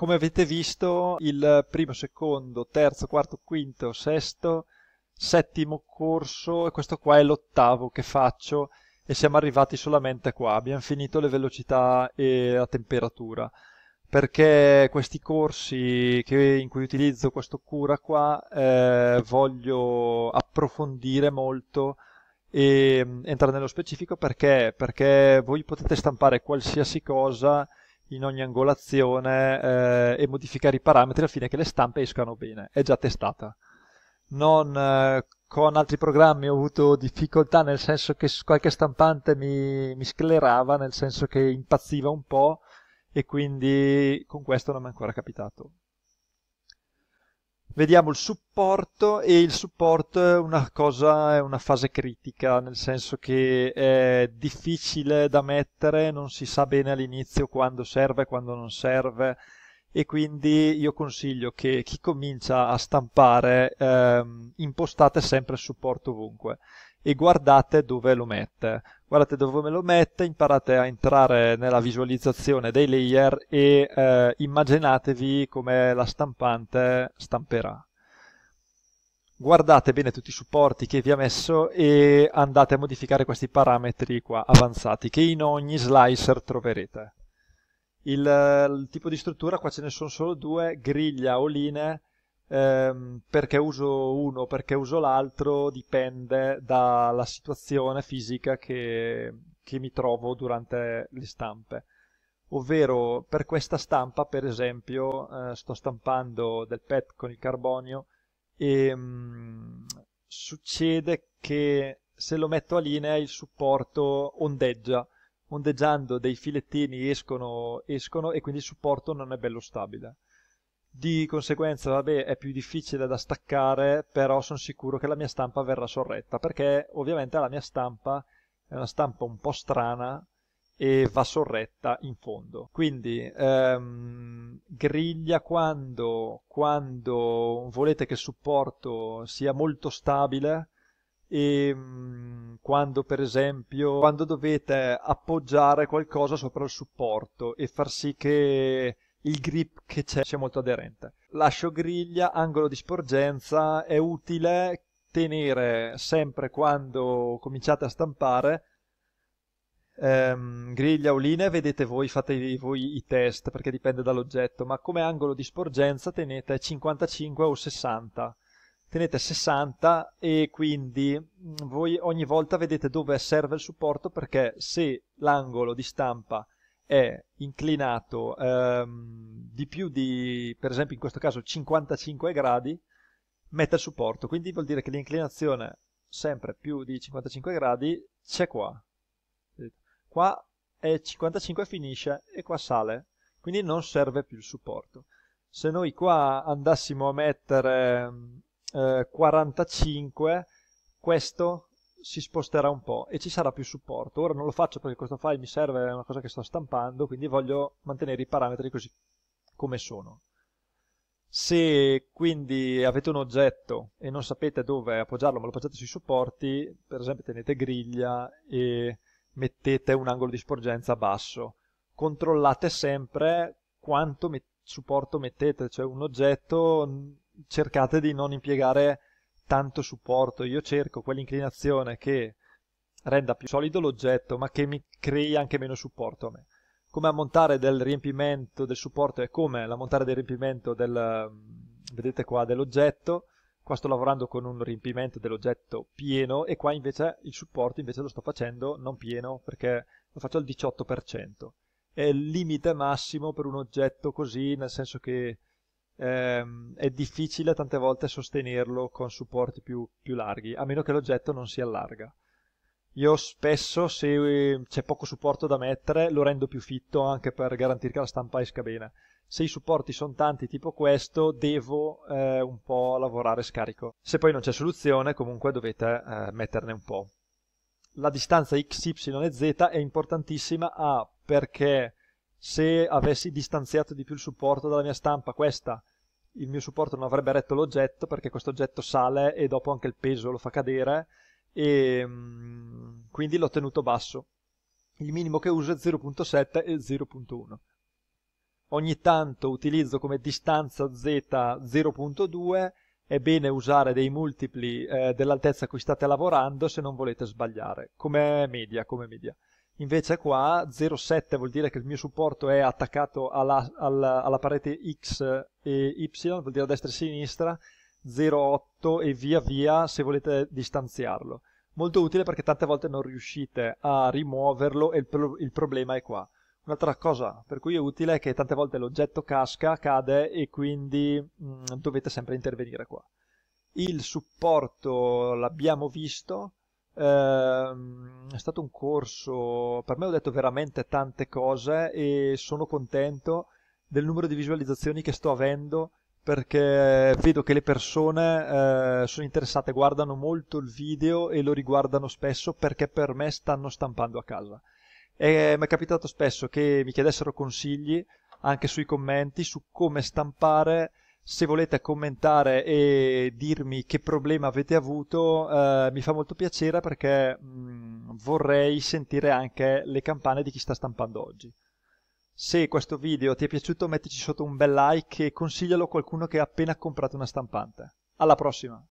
Come avete visto, il primo, secondo, terzo, quarto, quinto, sesto, settimo corso, e questo qua è l'ottavo che faccio, e siamo arrivati solamente qua, abbiamo finito le velocità e la temperatura perché questi corsi che, in cui utilizzo questo cura qua eh, voglio approfondire molto e mm, entrare nello specifico perché, perché voi potete stampare qualsiasi cosa in ogni angolazione eh, e modificare i parametri al fine che le stampe escano bene. È già testata. Non eh, con altri programmi ho avuto difficoltà nel senso che qualche stampante mi, mi sclerava, nel senso che impazziva un po' e quindi con questo non mi è ancora capitato vediamo il supporto e il supporto è una cosa, è una fase critica, nel senso che è difficile da mettere, non si sa bene all'inizio quando serve, e quando non serve e quindi io consiglio che chi comincia a stampare ehm, impostate sempre il supporto ovunque e guardate dove lo mette. Guardate dove lo mette, imparate a entrare nella visualizzazione dei layer e eh, immaginatevi come la stampante stamperà. Guardate bene tutti i supporti che vi ha messo e andate a modificare questi parametri qua avanzati che in ogni slicer troverete. Il, il tipo di struttura qua ce ne sono solo due, griglia o linee ehm, perché uso uno, perché uso l'altro, dipende dalla situazione fisica che, che mi trovo durante le stampe. Ovvero per questa stampa, per esempio, eh, sto stampando del PET con il carbonio e mh, mm, succede che se lo metto a linea il supporto ondeggia, ondeggiando dei filettini escono, escono e quindi il supporto non è bello stabile di conseguenza vabbè è più difficile da staccare però sono sicuro che la mia stampa verrà sorretta perché ovviamente la mia stampa è una stampa un po' strana e va sorretta in fondo quindi ehm, griglia quando, quando volete che il supporto sia molto stabile e ehm, quando per esempio quando dovete appoggiare qualcosa sopra il supporto e far sì che il grip che c'è, c'è molto aderente. Lascio griglia, angolo di sporgenza, è utile tenere sempre quando cominciate a stampare ehm, griglia o linee, vedete voi, fate voi i test perché dipende dall'oggetto, ma come angolo di sporgenza tenete 55 o 60. Tenete 60 e quindi mm, voi ogni volta vedete dove serve il supporto perché se l'angolo di stampa è inclinato ehm, di più di, per esempio in questo caso, 55 gradi, mette il supporto. Quindi vuol dire che l'inclinazione sempre più di 55 gradi c'è qua. Qua è 55 finisce e qua sale. Quindi non serve più il supporto. Se noi qua andassimo a mettere ehm, eh, 45, questo si sposterà un po' e ci sarà più supporto. Ora non lo faccio perché questo file mi serve, è una cosa che sto stampando, quindi voglio mantenere i parametri così come sono. Se quindi avete un oggetto e non sapete dove appoggiarlo, ma lo appoggiate sui supporti, per esempio tenete griglia e mettete un angolo di sporgenza basso, controllate sempre quanto supporto mettete, cioè un oggetto cercate di non impiegare tanto supporto, io cerco quell'inclinazione che renda più solido l'oggetto ma che mi crei anche meno supporto a me. Come ammontare del riempimento del supporto è come la montare del riempimento del, mm, vedete qua, dell'oggetto, qua sto lavorando con un riempimento dell'oggetto pieno e qua invece il supporto invece lo sto facendo non pieno perché lo faccio al 18%. È il limite massimo per un oggetto così, nel senso che Ehm, è difficile tante volte sostenerlo con supporti più, più larghi, a meno che l'oggetto non si allarga. Io spesso, se ehm, c'è poco supporto da mettere, lo rendo più fitto anche per garantire che la stampa esca bene. Se i supporti sono tanti tipo questo, devo eh, un po' lavorare scarico. Se poi non c'è soluzione, comunque dovete eh, metterne un po'. La distanza x, y e z è importantissima A perché se avessi distanziato di più il supporto dalla mia stampa questa il mio supporto non avrebbe retto l'oggetto perché questo oggetto sale e dopo anche il peso lo fa cadere e mm, quindi l'ho tenuto basso il minimo che uso è 0.7 e 0.1 ogni tanto utilizzo come distanza z 0.2 è bene usare dei multipli eh, dell'altezza a cui state lavorando se non volete sbagliare come media, come media. Invece qua 0,7 vuol dire che il mio supporto è attaccato alla, alla, alla parete X e Y, vuol dire a destra e a sinistra, 0,8 e via via se volete distanziarlo. Molto utile perché tante volte non riuscite a rimuoverlo e il, pro il problema è qua. Un'altra cosa per cui è utile è che tante volte l'oggetto casca, cade e quindi mh, mm, dovete sempre intervenire qua. Il supporto l'abbiamo visto, ehm, stato un corso, per me ho detto veramente tante cose e sono contento del numero di visualizzazioni che sto avendo perché vedo che le persone eh, sono interessate, guardano molto il video e lo riguardano spesso perché per me stanno stampando a casa. E mi è capitato spesso che mi chiedessero consigli anche sui commenti su come stampare. Se volete commentare e dirmi che problema avete avuto, eh, mi fa molto piacere perché mh, mm, vorrei sentire anche le campane di chi sta stampando oggi. Se questo video ti è piaciuto mettici sotto un bel like e consiglialo a qualcuno che ha appena comprato una stampante. Alla prossima!